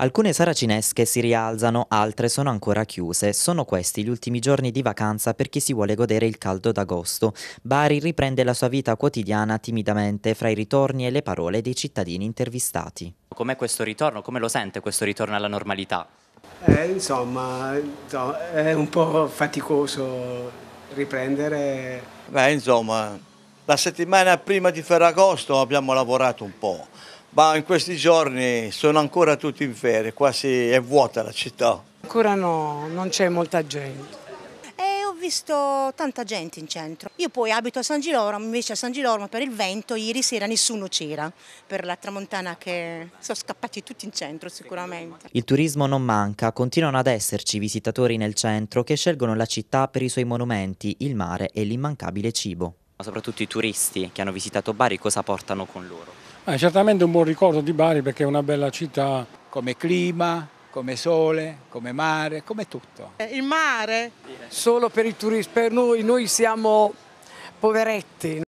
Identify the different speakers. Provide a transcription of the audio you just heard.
Speaker 1: Alcune saracinesche si rialzano, altre sono ancora chiuse. Sono questi gli ultimi giorni di vacanza per chi si vuole godere il caldo d'agosto. Bari riprende la sua vita quotidiana timidamente fra i ritorni e le parole dei cittadini intervistati.
Speaker 2: Com'è questo ritorno? Come lo sente questo ritorno alla normalità?
Speaker 3: Eh, insomma, è un po' faticoso riprendere.
Speaker 4: Beh, insomma, la settimana prima di Ferragosto abbiamo lavorato un po' ma in questi giorni sono ancora tutti in ferie, quasi è vuota la città.
Speaker 3: Ancora no, non c'è molta gente.
Speaker 5: E ho visto tanta gente in centro. Io poi abito a San Girolamo, invece a San Girolamo per il vento ieri sera nessuno c'era, per la tramontana che sono scappati tutti in centro sicuramente.
Speaker 1: Il turismo non manca, continuano ad esserci visitatori nel centro che scelgono la città per i suoi monumenti, il mare e l'immancabile cibo.
Speaker 6: Ma soprattutto i turisti che hanno visitato Bari cosa portano con loro?
Speaker 3: È eh, certamente un buon ricordo di Bari perché è una bella città. Come clima, come sole, come mare, come tutto.
Speaker 6: Eh, il mare?
Speaker 3: Solo per i turisti, per noi, noi siamo poveretti.